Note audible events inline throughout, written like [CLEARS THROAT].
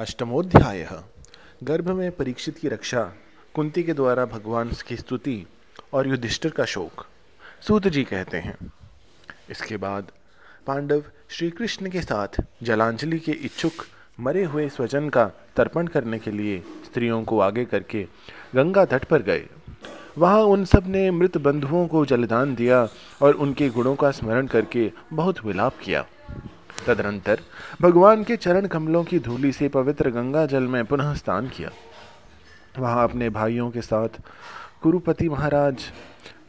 अष्टमोध्याय गर्भ में परीक्षित की रक्षा कुंती के द्वारा भगवान की स्तुति और युधिष्ठिर का शोक सूत जी कहते हैं इसके बाद पांडव श्री कृष्ण के साथ जलांजलि के इच्छुक मरे हुए स्वजन का तर्पण करने के लिए स्त्रियों को आगे करके गंगा तट पर गए वहाँ उन सब ने मृत बंधुओं को जलदान दिया और उनके गुणों का स्मरण करके बहुत विलाप किया तदनंतर भगवान के चरण कमलों की धूली से पवित्र गंगा जल में पुनः स्नान किया वहाँ अपने भाइयों के साथ कुरुपति महाराज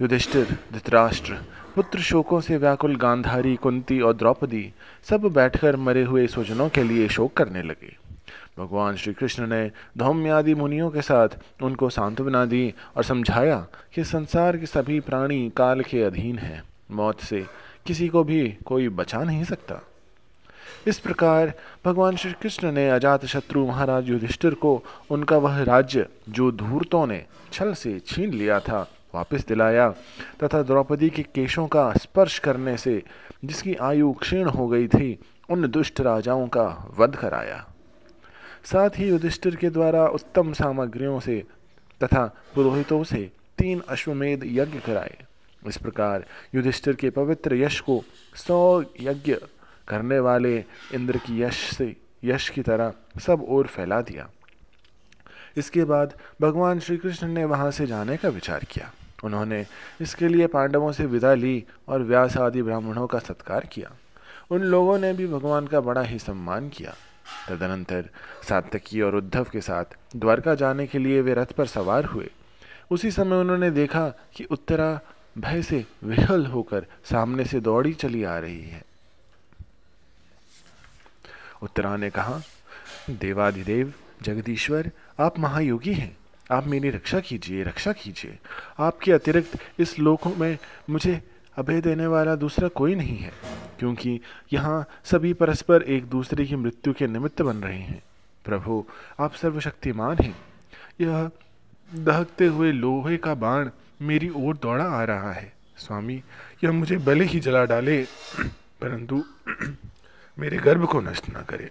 युधिष्ठिर धृतराष्ट्र पुत्र शोकों से व्याकुल गांधारी कुंती और द्रौपदी सब बैठकर मरे हुए स्वजनों के लिए शोक करने लगे भगवान श्री कृष्ण ने धौम्यादि मुनियों के साथ उनको सांत्वना दी और समझाया कि संसार के सभी प्राणी काल के अधीन हैं मौत से किसी को भी कोई बचा नहीं सकता इस प्रकार भगवान श्री कृष्ण ने अजात शत्रु महाराज युधिष्ठिर को उनका वह राज्य जो धूर्तों ने छल से छीन लिया था वापस दिलाया तथा द्रौपदी के केशों का स्पर्श करने से जिसकी आयु क्षीण हो गई थी उन दुष्ट राजाओं का वध कराया साथ ही युधिष्ठिर के द्वारा उत्तम सामग्रियों से तथा पुरोहितों से तीन अश्वमेध यज्ञ कराए इस प्रकार युधिष्ठिर के पवित्र यश को सौ यज्ञ करने वाले इंद्र की यश से यश की तरह सब ओर फैला दिया इसके बाद भगवान श्री कृष्ण ने वहाँ से जाने का विचार किया उन्होंने इसके लिए पांडवों से विदा ली और व्यास आदि ब्राह्मणों का सत्कार किया उन लोगों ने भी भगवान का बड़ा ही सम्मान किया तदनंतर सातकी और उद्धव के साथ द्वारका जाने के लिए वे रथ पर सवार हुए उसी समय उन्होंने देखा कि उत्तरा भय से विहल होकर सामने से दौड़ी चली आ रही है उत्तरा ने कहा देवाधिदेव जगदीश्वर आप महायोगी हैं आप मेरी रक्षा कीजिए रक्षा कीजिए आपके अतिरिक्त इस लोकों में मुझे अभय देने वाला दूसरा कोई नहीं है क्योंकि यहाँ सभी परस्पर एक दूसरे की मृत्यु के निमित्त बन रहे हैं प्रभु आप सर्वशक्तिमान हैं यह दहकते हुए लोहे का बाण मेरी ओर दौड़ा आ रहा है स्वामी यह मुझे भले ही जला डाले परंतु मेरे गर्भ को नष्ट ना करे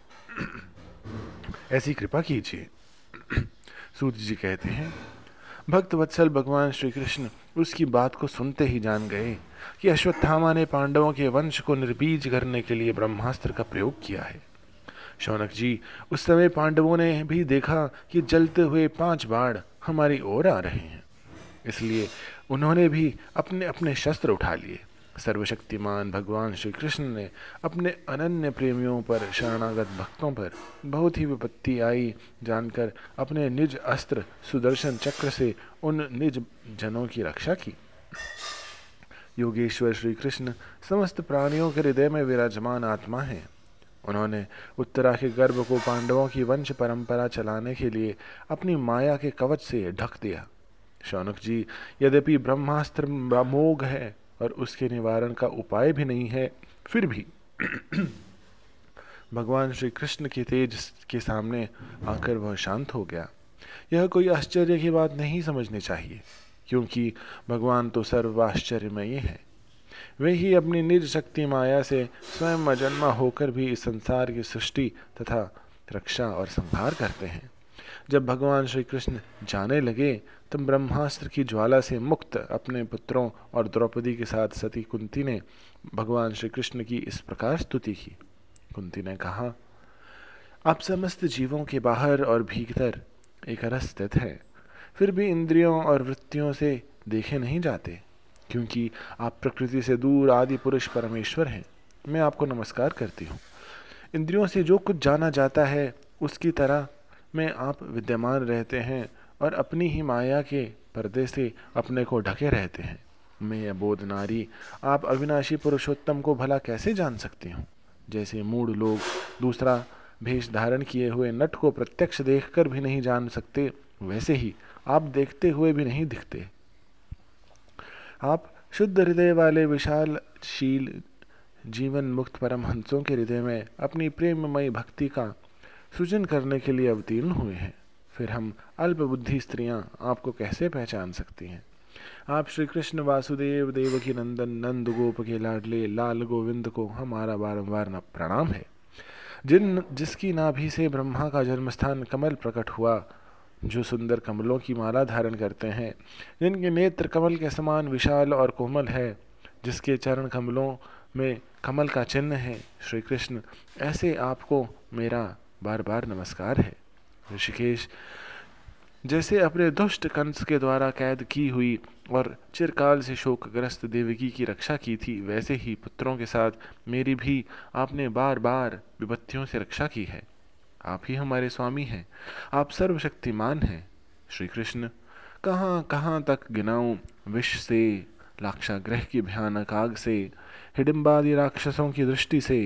ऐसी कृपा कीजिए सूत जी कहते हैं भक्त वत्सल भगवान श्री कृष्ण उसकी बात को सुनते ही जान गए कि अश्वत्थामा ने पांडवों के वंश को निर्बीज करने के लिए ब्रह्मास्त्र का प्रयोग किया है शौनक जी उस समय पांडवों ने भी देखा कि जलते हुए पांच बाढ़ हमारी ओर आ रहे हैं इसलिए उन्होंने भी अपने अपने शस्त्र उठा लिए सर्वशक्तिमान भगवान श्री कृष्ण ने अपने अनन्य प्रेमियों पर शरणागत भक्तों पर बहुत ही विपत्ति आई जानकर अपने निज अस्त्र सुदर्शन चक्र से उन निज जनों की रक्षा की योगेश्वर श्री कृष्ण समस्त प्राणियों के हृदय में विराजमान आत्मा हैं उन्होंने उत्तरा के गर्भ को पांडवों की वंश परंपरा चलाने के लिए अपनी माया के कवच से ढक दिया शौनक जी यद्यपि ब्रह्मास्त्र मोघ है और उसके निवारण का उपाय भी नहीं है फिर भी [CLEARS THROAT] भगवान श्री कृष्ण के तेज के सामने आकर वह शांत हो गया यह कोई आश्चर्य की बात नहीं समझनी चाहिए क्योंकि भगवान तो सर्व आश्चर्यमय है वे ही अपनी निज शक्ति माया से स्वयं अजन्मा होकर भी इस संसार की सृष्टि तथा रक्षा और संहार करते हैं जब भगवान श्री कृष्ण जाने लगे तब तो ब्रह्मास्त्र की ज्वाला से मुक्त अपने पुत्रों और द्रौपदी के साथ सती कुंती ने भगवान श्री कृष्ण की इस प्रकार स्तुति की कुंती ने कहा आप समस्त जीवों के बाहर और भीतर एक स्थित हैं फिर भी इंद्रियों और वृत्तियों से देखे नहीं जाते क्योंकि आप प्रकृति से दूर आदि पुरुष परमेश्वर हैं मैं आपको नमस्कार करती हूँ इंद्रियों से जो कुछ जाना जाता है उसकी तरह में आप विद्यमान रहते हैं और अपनी ही माया के पर्दे से अपने को ढके रहते हैं मैं बोध नारी आप अविनाशी पुरुषोत्तम को भला कैसे जान सकती हूँ जैसे मूढ़ लोग दूसरा भेष धारण किए हुए नट को प्रत्यक्ष देखकर भी नहीं जान सकते वैसे ही आप देखते हुए भी नहीं दिखते आप शुद्ध हृदय वाले विशाल शील जीवन मुक्त परमहंसों के हृदय में अपनी प्रेममयी भक्ति का सृजन करने के लिए अवतीर्ण हुए हैं फिर हम अल्पबुद्धि स्त्रियां आपको कैसे पहचान सकती हैं आप श्री कृष्ण वासुदेव देव की नंदन नंद गोप के लाडले लाल गोविंद को हमारा बारंबार प्रणाम है जिन जिसकी नाभि से ब्रह्मा का जन्मस्थान कमल प्रकट हुआ जो सुंदर कमलों की माला धारण करते हैं जिनके नेत्र कमल के समान विशाल और कोमल है जिसके चरण कमलों में कमल का चिन्ह है श्री कृष्ण ऐसे आपको मेरा बार बार नमस्कार है ऋषिकेश जैसे अपने दुष्ट कंस के द्वारा कैद की हुई और चिरकाल से शोकग्रस्त देवकी की रक्षा की थी वैसे ही पुत्रों के साथ मेरी भी आपने बार बार विपत्तियों से रक्षा की है आप ही हमारे स्वामी हैं आप सर्वशक्तिमान हैं श्री कृष्ण कहाँ कहाँ तक गिनाऊँ विष से लाक्षाग्रह की भयानक आग से हिडिम्बादी राक्षसों की दृष्टि से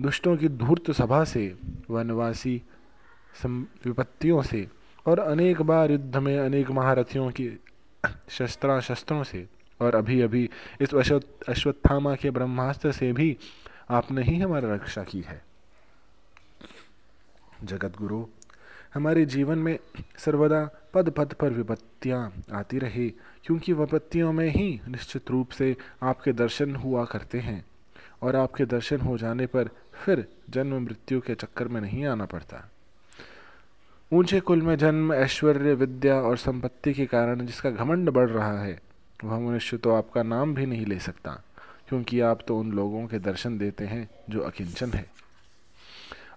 दुष्टों की धूर्त सभा से वनवासी विपत्तियों से और अनेक बार युद्ध में अनेक महारथियों की शस्त्राशस्त्रों से और अभी अभी इस अश्वत्थामा के ब्रह्मास्त्र से भी आपने ही हमारा रक्षा की है जगत गुरु हमारे जीवन में सर्वदा पद पद पर विपत्तियाँ आती रही क्योंकि विपत्तियों में ही निश्चित रूप से आपके दर्शन हुआ करते हैं और आपके दर्शन हो जाने पर फिर जन्म मृत्यु के चक्कर में नहीं आना पड़ता ऊंचे कुल में जन्म ऐश्वर्य विद्या और संपत्ति के कारण जिसका घमंड बढ़ रहा है वह मनुष्य तो आपका नाम भी नहीं ले सकता क्योंकि आप तो उन लोगों के दर्शन देते हैं जो अकिंचन है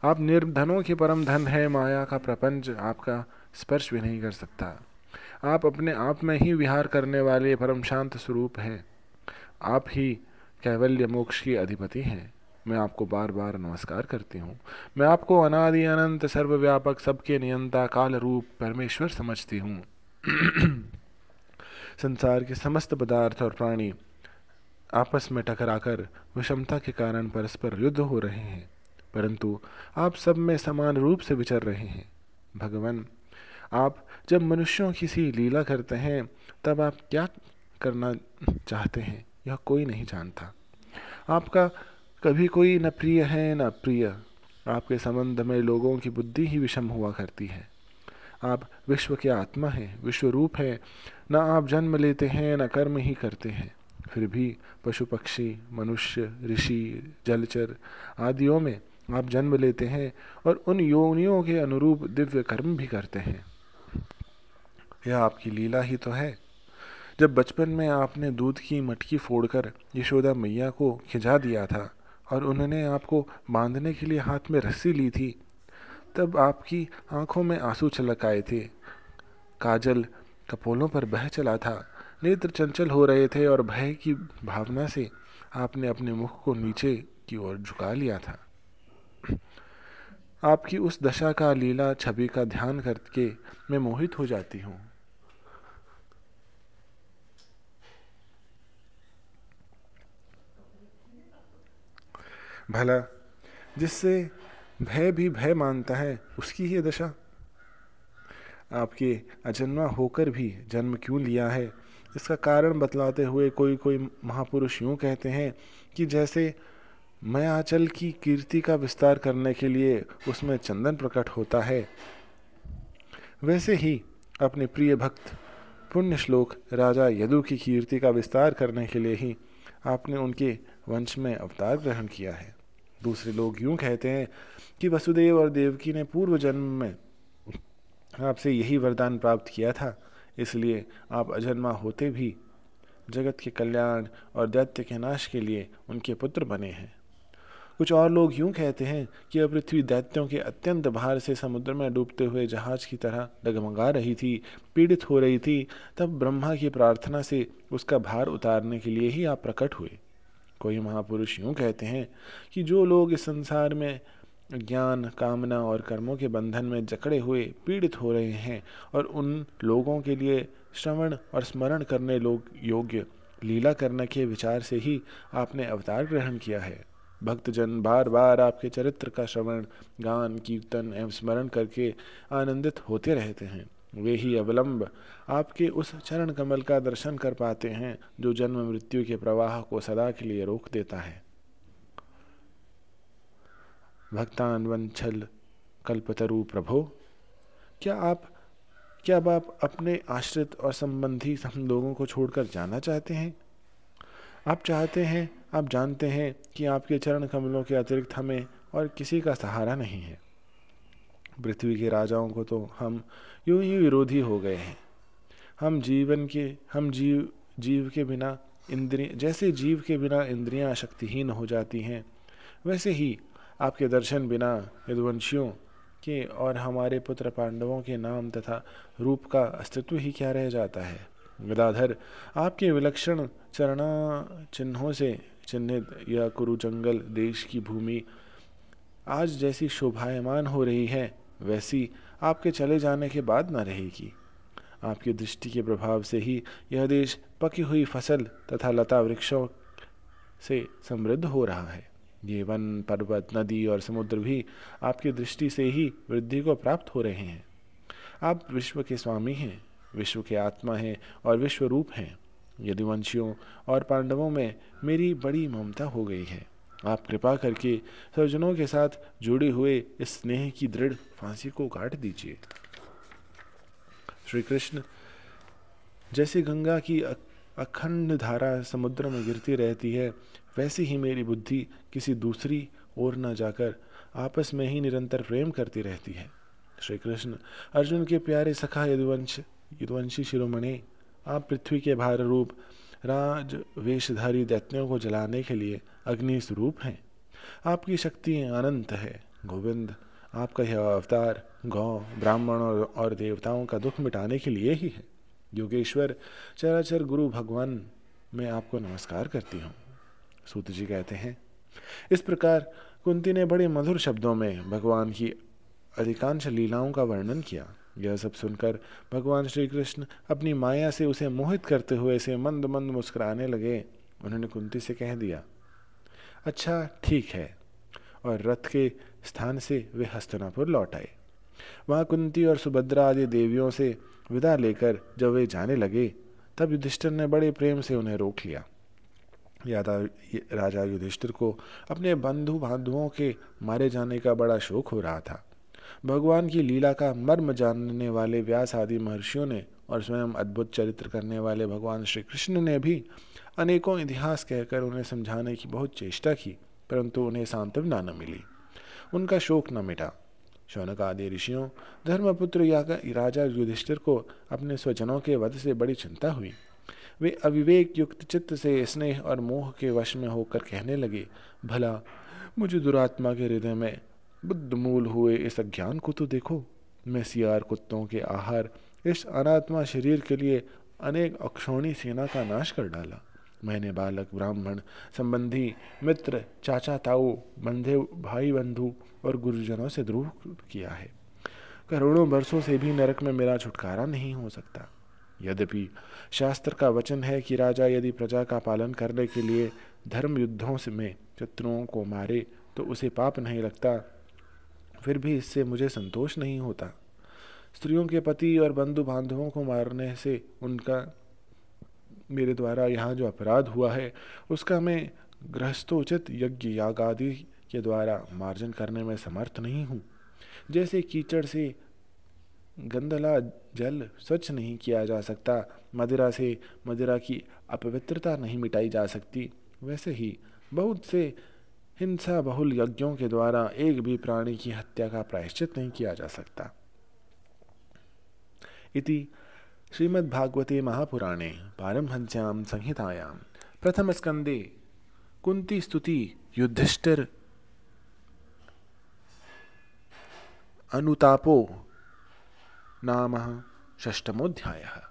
आप निर्धनों के परम धन है माया का प्रपंच आपका स्पर्श भी नहीं कर सकता आप अपने आप में ही विहार करने वाले परम शांत स्वरूप हैं आप ही कैवल्य मोक्ष की अधिपति हैं मैं आपको बार बार नमस्कार करती हूँ मैं आपको अनादि अनंत सर्वव्यापक सबके नियंता काल रूप परमेश्वर समझती हूँ [CLEARS THROAT] संसार के समस्त पदार्थ और प्राणी आपस में टकराकर विषमता के कारण परस्पर युद्ध हो रहे हैं परंतु आप सब में समान रूप से विचर रहे हैं भगवान आप जब मनुष्यों की सी लीला करते हैं तब आप क्या करना चाहते हैं यह कोई नहीं जानता आपका कभी कोई न प्रिय है न प्रिय आपके संबंध में लोगों की बुद्धि ही विषम हुआ करती है आप विश्व के आत्मा हैं विश्व रूप हैं न आप जन्म लेते हैं न कर्म ही करते हैं फिर भी पशु पक्षी मनुष्य ऋषि जलचर आदियों में आप जन्म लेते हैं और उन योनियों के अनुरूप दिव्य कर्म भी करते हैं यह आपकी लीला ही तो है जब बचपन में आपने दूध की मटकी फोड़कर यशोदा मैया को खिंचा दिया था और उन्होंने आपको बांधने के लिए हाथ में रस्सी ली थी तब आपकी आंखों में आंसू छलक आए थे काजल कपोलों पर बह चला था नेत्र चंचल हो रहे थे और भय की भावना से आपने अपने मुख को नीचे की ओर झुका लिया था आपकी उस दशा का लीला छवि का ध्यान करके मैं मोहित हो जाती हूँ भला जिससे भय भी भय मानता है उसकी ही दशा आपके अजन्मा होकर भी जन्म क्यों लिया है इसका कारण बतलाते हुए कोई कोई महापुरुष यूँ कहते हैं कि जैसे मैं की कीर्ति का विस्तार करने के लिए उसमें चंदन प्रकट होता है वैसे ही अपने प्रिय भक्त पुण्य श्लोक राजा यदु की कीर्ति का विस्तार करने के लिए ही आपने उनके वंश में अवतार ग्रहण किया है दूसरे लोग यूँ कहते हैं कि वसुदेव और देवकी ने पूर्व जन्म में आपसे यही वरदान प्राप्त किया था इसलिए आप अजन्मा होते भी जगत के कल्याण और दैत्य के नाश के लिए उनके पुत्र बने हैं कुछ और लोग यूं कहते हैं कि अब पृथ्वी दैत्यों के अत्यंत भार से समुद्र में डूबते हुए जहाज की तरह डगमगा रही थी पीड़ित हो रही थी तब ब्रह्मा की प्रार्थना से उसका भार उतारने के लिए ही आप प्रकट हुए कोई महापुरुष यूँ कहते हैं कि जो लोग इस संसार में ज्ञान कामना और कर्मों के बंधन में जकड़े हुए पीड़ित हो रहे हैं और उन लोगों के लिए श्रवण और स्मरण करने लोग योग्य लीला करने के विचार से ही आपने अवतार ग्रहण किया है भक्तजन बार बार आपके चरित्र का श्रवण गान कीर्तन एवं स्मरण करके आनंदित होते रहते हैं वे ही अवलंब आपके उस चरण कमल का दर्शन कर पाते हैं जो जन्म मृत्यु के प्रवाह को सदा के लिए रोक देता है भक्तान वंचल कल्पतरु प्रभो क्या आप क्या अब आप अपने आश्रित और संबंधी हम लोगों को छोड़कर जाना चाहते हैं आप चाहते हैं आप जानते हैं कि आपके चरण कमलों के अतिरिक्त हमें और किसी का सहारा नहीं है पृथ्वी के राजाओं को तो हम यूं ही विरोधी हो गए हैं हम जीवन के हम जीव जीव के बिना इंद्रिय जैसे जीव के बिना इंद्रियां शक्तिहीन हो जाती हैं वैसे ही आपके दर्शन बिना यदुवंशियों के और हमारे पुत्र पांडवों के नाम तथा रूप का अस्तित्व ही क्या रह जाता है गदाधर आपके विलक्षण चरणा चिन्हों से चिन्हित यह कुरु जंगल देश की भूमि आज जैसी शोभायमान हो रही है वैसी आपके चले जाने के बाद न रहेगी आपकी दृष्टि के प्रभाव से ही यह देश पकी हुई फसल तथा लता वृक्षों से समृद्ध हो रहा है ये वन पर्वत नदी और समुद्र भी आपकी दृष्टि से ही वृद्धि को प्राप्त हो रहे हैं आप विश्व के स्वामी हैं विश्व के आत्मा हैं और विश्व रूप हैं यदुवंशियों और पांडवों में मेरी बड़ी ममता हो गई है आप कृपा करके सज्जनों के साथ जुड़े हुए इस स्नेह की दृढ़ फांसी को काट दीजिए श्री कृष्ण जैसे गंगा की अखंड धारा समुद्र में गिरती रहती है वैसे ही मेरी बुद्धि किसी दूसरी ओर न जाकर आपस में ही निरंतर प्रेम करती रहती है श्री कृष्ण अर्जुन के प्यारे सखा यदुवंश यदुवंशी शिरोमणि आप पृथ्वी के भार रूप राज वेशधारी दैत्यों को जलाने के लिए अग्नि स्वरूप हैं आपकी शक्ति अनंत है गोविंद आपका यह अवतार गौ ब्राह्मण और, और देवताओं का दुख मिटाने के लिए ही है योगेश्वर चराचर गुरु भगवान मैं आपको नमस्कार करती हूँ सूत जी कहते हैं इस प्रकार कुंती ने बड़े मधुर शब्दों में भगवान की अधिकांश लीलाओं का वर्णन किया यह सब सुनकर भगवान श्री कृष्ण अपनी माया से उसे मोहित करते हुए से मंद मंद मुस्कुराने लगे उन्होंने कुंती से कह दिया अच्छा ठीक है और रथ के स्थान से वे हस्तनापुर लौट आए वहाँ कुंती और सुभद्रा आदि देवियों से विदा लेकर जब वे जाने लगे तब युधिष्ठिर ने बड़े प्रेम से उन्हें रोक लिया यादा राजा युधिष्ठिर को अपने बंधु बांधुओं के मारे जाने का बड़ा शोक हो रहा था भगवान की लीला का मर्म जानने वाले व्यास आदि महर्षियों ने और स्वयं अद्भुत चरित्र करने वाले भगवान श्री कृष्ण ने भी अनेकों इतिहास कहकर उन्हें समझाने की बहुत चेष्टा की परंतु उन्हें सांत्वना न मिली उनका शोक न मिटा शौनक आदि ऋषियों धर्मपुत्र या राजा युधिष्ठिर को अपने स्वजनों के वध से बड़ी चिंता हुई वे अविवेक युक्त चित्त से स्नेह और मोह के वश में होकर कहने लगे भला मुझे दुरात्मा के हृदय में बुद्धमूल हुए इस अज्ञान को तो देखो मैं सियार कुत्तों के आहार इस अनात्मा शरीर के लिए अनेक अक्षौणी सेना का नाश कर डाला मैंने बालक ब्राह्मण संबंधी मित्र चाचा ताऊ बंधे भाई बंधु और गुरुजनों से द्रोह किया है करोड़ों वर्षों से भी नरक में मेरा छुटकारा नहीं हो सकता यद्यपि शास्त्र का वचन है कि राजा यदि प्रजा का पालन करने के लिए धर्म युद्धों से में शत्रुओं को मारे तो उसे पाप नहीं लगता फिर भी इससे मुझे संतोष नहीं होता स्त्रियों के पति और बंधु बांधवों को मारने से उनका मेरे द्वारा यहाँ जो अपराध हुआ है उसका मैं गृहस्थोचित यज्ञ याग आदि के द्वारा मार्जन करने में समर्थ नहीं हूँ जैसे कीचड़ से गंदला जल स्वच्छ नहीं किया जा सकता मदिरा से मदिरा की अपवित्रता नहीं मिटाई जा सकती वैसे ही बहुत से हिंसा बहुल यज्ञों के द्वारा एक भी प्राणी की हत्या का प्रायश्चित नहीं किया जा सकता इति श्रीमद्भागवते महापुराणे पारमहंस्यां संहितायां प्रथमस्कन्दे कुन्तीस्तुति युधिष्ठिर अनुतापो नाम षष्टमोऽध्यायः